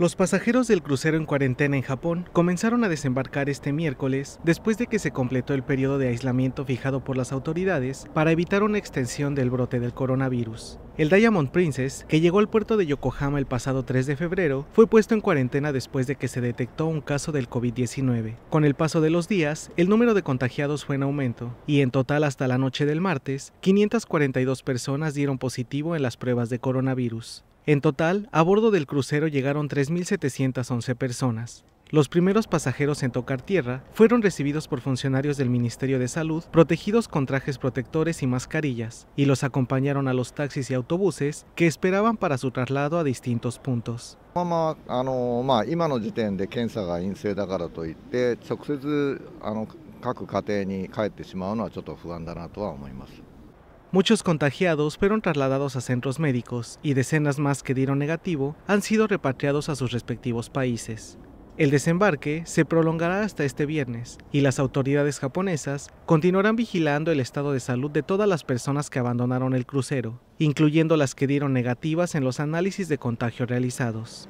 Los pasajeros del crucero en cuarentena en Japón comenzaron a desembarcar este miércoles después de que se completó el periodo de aislamiento fijado por las autoridades para evitar una extensión del brote del coronavirus. El Diamond Princess, que llegó al puerto de Yokohama el pasado 3 de febrero, fue puesto en cuarentena después de que se detectó un caso del COVID-19. Con el paso de los días, el número de contagiados fue en aumento y en total hasta la noche del martes, 542 personas dieron positivo en las pruebas de coronavirus. En total, a bordo del crucero llegaron 3.711 personas. Los primeros pasajeros en tocar tierra fueron recibidos por funcionarios del Ministerio de Salud, protegidos con trajes protectores y mascarillas, y los acompañaron a los taxis y autobuses que esperaban para su traslado a distintos puntos. Muchos contagiados fueron trasladados a centros médicos y decenas más que dieron negativo han sido repatriados a sus respectivos países. El desembarque se prolongará hasta este viernes y las autoridades japonesas continuarán vigilando el estado de salud de todas las personas que abandonaron el crucero, incluyendo las que dieron negativas en los análisis de contagio realizados.